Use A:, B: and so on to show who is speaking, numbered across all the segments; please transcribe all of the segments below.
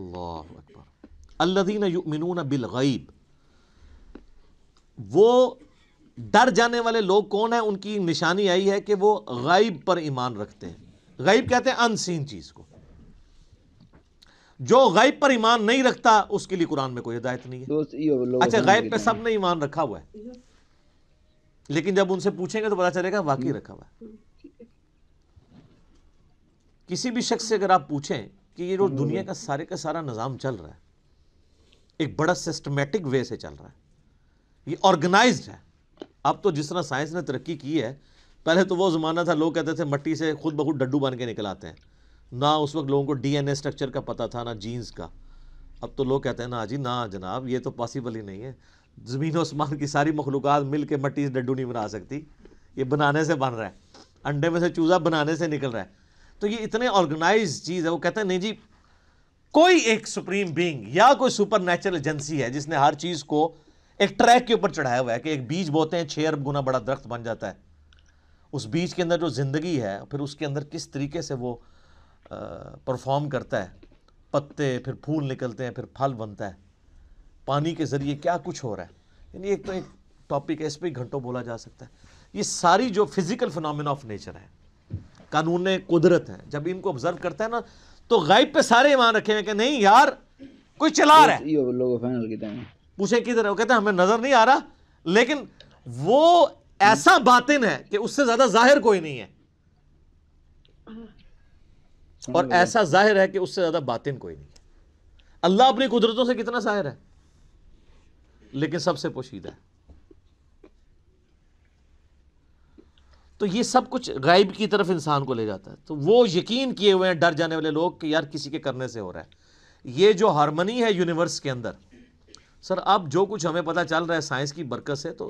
A: अल्लाह अकबर अल्लादीन युमिनून बिल गईब वो डर जाने वाले लोग कौन है उनकी निशानी आई है कि वो गैब पर ईमान रखते हैं गईब कहते हैं अनसीन चीज़ को जो गैब पर ईमान नहीं रखता उसके लिए कुरान में कोई हिदायत नहीं है तो अच्छा गैब पे सब ने ईमान रखा हुआ है लेकिन जब उनसे पूछेंगे तो पता चलेगा वाकई हम्म। रखा हुआ है किसी भी शख्स से अगर आप पूछें कि ये जो हम्म। दुनिया का सारे का सारा निज़ाम चल रहा है एक बड़ा सिस्टमेटिक वे से चल रहा है ये ऑर्गेनाइज है अब तो जिस तरह साइंस ने तरक्की की है पहले तो वो ज़माना था लोग कहते थे मट्टी से खुद बखुद डड्डू बन के निकल आते हैं ना उस वक्त लोगों को डीएनए स्ट्रक्चर का पता था ना जीन्स का अब तो लोग कहते हैं ना जी ना जनाब ये तो पॉसिबल ही नहीं है ज़मीन आसमान की सारी मखलूक मिल के मट्टी से डड्डू नहीं बना सकती ये बनाने से बन रहा है अंडे में से चूज़ा बनाने से निकल रहा है तो ये इतने ऑर्गेनाइज चीज़ है वो कहते हैं नहीं जी कोई एक सुप्रीम बींग या कोई सुपर नेचुरल एजेंसी है जिसने हर चीज़ को एक ट्रैक के ऊपर चढ़ाया हुआ है कि एक बीज बोते हैं छः अरब गुना बड़ा दरख्त बन जाता है उस बीज के अंदर जो ज़िंदगी है फिर उसके अंदर किस तरीके से वो परफॉर्म करता है पत्ते फिर फूल निकलते हैं फिर फल बनता है पानी के ज़रिए क्या कुछ हो रहा है यानी एक तो एक टॉपिक है इस पर घंटों बोला जा सकता है ये सारी जो फिज़िकल फिनमिना ऑफ नेचर है कानून कुदरत हैं जब इनको ऑब्जर्व करता है ना तो गायब पे सारे ईमान रखे हैं कि नहीं यार कोई चला रहा है लोगों फाइनल की टाइम पूछे किधर वो कहते हैं हमें नजर नहीं आ रहा लेकिन वो ऐसा बातिन है कि उससे ज्यादा जाहिर कोई नहीं है और ऐसा जाहिर है कि उससे ज्यादा बातिन कोई नहीं है अल्लाह अपनी कुदरतों से कितना जाहिर है लेकिन सबसे पोशीदा है तो ये सब कुछ गायब की तरफ इंसान को ले जाता है तो वो यकीन किए हुए हैं डर जाने वाले लोग कि यार किसी के करने से हो रहा है ये जो हारमनी है यूनिवर्स के अंदर सर अब जो कुछ हमें पता चल रहा है साइंस की बरकत से तो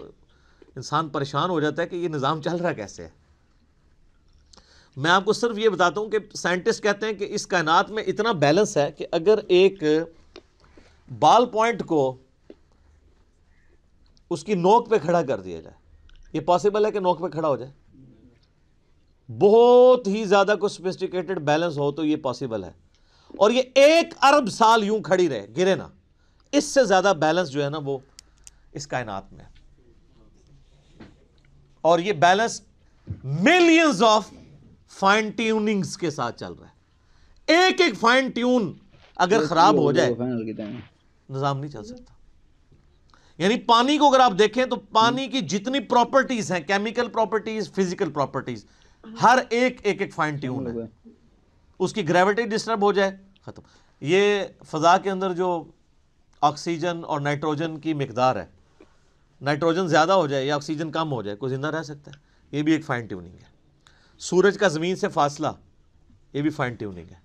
A: इंसान परेशान हो जाता है कि ये निज़ाम चल रहा कैसे है मैं आपको सिर्फ ये बताता हूँ कि साइंटिस्ट कहते हैं कि इस कायनात में इतना बैलेंस है कि अगर एक बाल पॉइंट को उसकी नोक पे खड़ा कर दिया जाए ये पॉसिबल है कि नोक पे खड़ा हो जाए बहुत ही ज़्यादा कुछ स्पेसिफिकेटेड बैलेंस हो तो ये पॉसिबल है और ये एक अरब साल यूं खड़ी रहे गिरे ना इससे ज़्यादा बैलेंस जो है ना वो इस कायनात में और ये balance millions of fine tunings के साथ चल रहा है एक एक फाइन ट्यून अगर खराब हो जाए निज़ाम नहीं चल सकता यानी पानी को अगर आप देखें तो पानी की जितनी प्रॉपर्टीज़ हैं केमिकल प्रॉपर्टीज़ फिजिकल प्रॉपर्टीज़ हर एक एक एक फाइन ट्यून है उसकी ग्रेविटी डिस्टर्ब हो जाए ख़त्म ये फ़जा के अंदर जो ऑक्सीजन और नाइट्रोजन की मकदार है नाइट्रोजन ज़्यादा हो जाए या ऑक्सीजन कम हो जाए कोई ज़िंदा रह सकता है ये भी एक फ़ाइन ट्यूनिंग है सूरज का ज़मीन से फासला ये भी फ़ाइन ट्यूनिंग है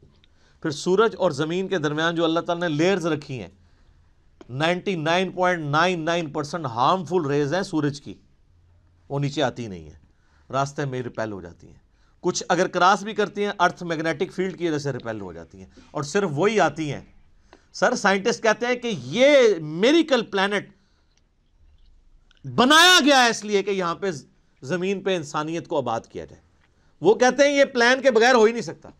A: फिर सूरज और ज़मीन के दरमियान जो अल्लाह ताला ने लेयर्स रखी हैं 99.99 परसेंट हार्मफुल रेज हैं सूरज की वो नीचे आती नहीं है रास्ते में रिपेल हो जाती हैं कुछ अगर क्रॉस भी करती हैं अर्थ मैग्नेटिक फील्ड की वजह से रिपेल हो जाती हैं और सिर्फ वही आती हैं सर साइंटिस्ट कहते हैं कि ये मेरिकल प्लानट बनाया गया है इसलिए कि यहां पे जमीन पे इंसानियत को आबाद किया जाए वो कहते हैं ये प्लान के बगैर हो ही नहीं सकता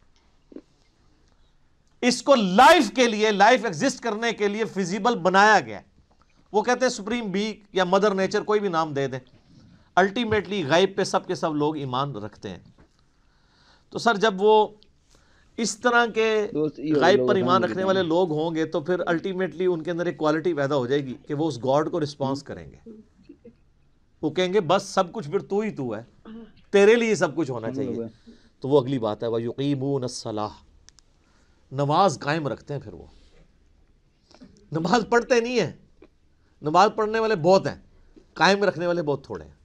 A: इसको लाइफ के लिए लाइफ एग्जिस्ट करने के लिए फिजिबल बनाया गया वो कहते हैं सुप्रीम बीक या मदर नेचर कोई भी नाम दे दें अल्टीमेटली गैब पे सब के सब लोग ईमान रखते हैं तो सर जब वो इस तरह के तो गायब पर ईमान रखने वाले लोग होंगे तो फिर अल्टीमेटली उनके अंदर एक क्वालिटी पैदा हो जाएगी कि वो उस गॉड को रिस्पॉन्स करेंगे वो कहेंगे बस सब कुछ फिर तू ही तू है तेरे लिए सब कुछ होना चाहिए तो वो अगली बात है वह यकीब सलाह नमाज कायम रखते हैं फिर वो नमाज पढ़ते नहीं है नमाज पढ़ने वाले बहुत हैं कायम रखने वाले बहुत थोड़े हैं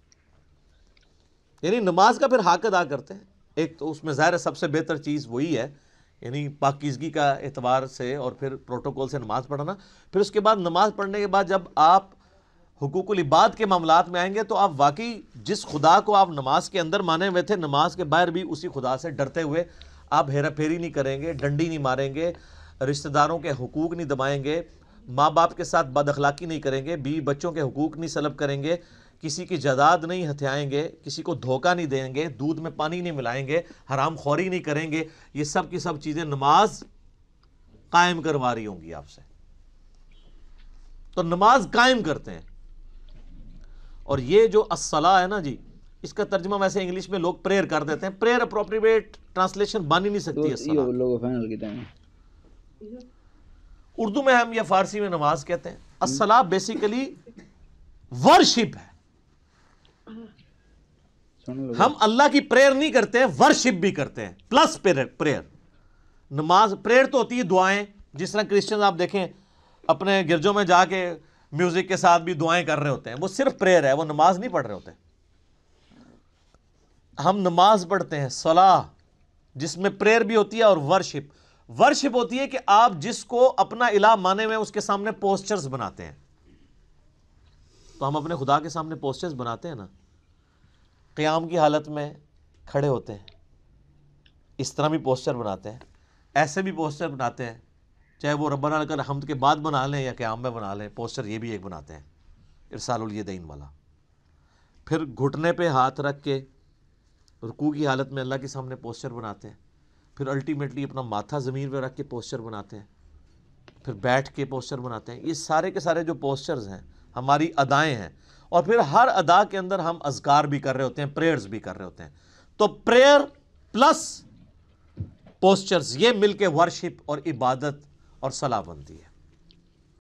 A: यानी नमाज का फिर हाक अदा करते हैं एक तो उसमें ज़ाहिर सबसे बेहतर चीज़ वही है यानी पाकिजगी का एतवार से और फिर प्रोटोकॉल से नमाज़ पढ़ना फिर उसके बाद नमाज पढ़ने के बाद जब आप हकूकुल इबाद के मामला में आएंगे तो आप वाकई जिस खुदा को आप नमाज के अंदर माने हुए थे नमाज के बाहर भी उसी खुदा से डरते हुए आप हेरा फेरी नहीं करेंगे डंडी नहीं मारेंगे रिश्तेदारों के हकूक़ नहीं दबाएंगे माँ बाप के साथ बद अखलाक़ी नहीं करेंगे बी बच्चों के हकूक़ नहीं सलब करेंगे किसी की जदाद नहीं हथियाएंगे किसी को धोखा नहीं देंगे दूध में पानी नहीं मिलाएंगे हराम खोरी नहीं करेंगे ये सब की सब चीज़ें नमाज कायम करवा रही होंगी आपसे तो नमाज कायम करते हैं और ये जो असला है ना जी इसका तर्जमा वैसे इंग्लिश में लोग प्रेयर कर देते हैं प्रेयर अप्रोप्रिएट ट्रांसलेशन बन ही नहीं सकती तो उर्दू में हम या फारसी में नमाज कहते हैं असला बेसिकली वर्शिप है हम अल्लाह की प्रेयर नहीं करते हैं वर्शिप भी करते हैं प्लस प्रेयर नमाज प्रेयर तो होती है दुआएं जिस तरह क्रिश्चियन आप देखें अपने गिरजों में जाके म्यूजिक के साथ भी दुआएं कर रहे होते हैं वो सिर्फ प्रेयर है वो नमाज नहीं पढ़ रहे होते हम नमाज पढ़ते हैं सलाह जिसमें प्रेयर भी होती है और वर्शिप वर्शिप होती है कि आप जिसको अपना इलाह माने हुए उसके सामने पोस्टर्स बनाते हैं तो हम अपने खुदा के सामने पोस्टर्स बनाते हैं ना क़्याम की हालत में खड़े होते हैं इस तरह भी पोस्चर बनाते हैं ऐसे भी पोस्चर बनाते हैं चाहे वो रबना अलकर हमद के बाद बना लें या क़्याम में बना लें पोस्चर ये भी एक बनाते हैं दिन वाला फिर घुटने पे हाथ रख के रुकू की हालत में अल्लाह के सामने पोस्चर बनाते हैं फिर अल्टीमेटली अपना माथा ज़मीन पर रख के पोस्चर बनाते हैं फिर बैठ के पोस्चर बनाते हैं ये सारे के सारे जो पोस्चर्स हैं हमारी अदाएँ हैं और फिर हर अदा के अंदर हम अजगार भी कर रहे होते हैं प्रेयर्स भी कर रहे होते हैं तो प्रेयर प्लस पोस्चर्स ये मिलके वर्शिप और इबादत और सलाबंदी है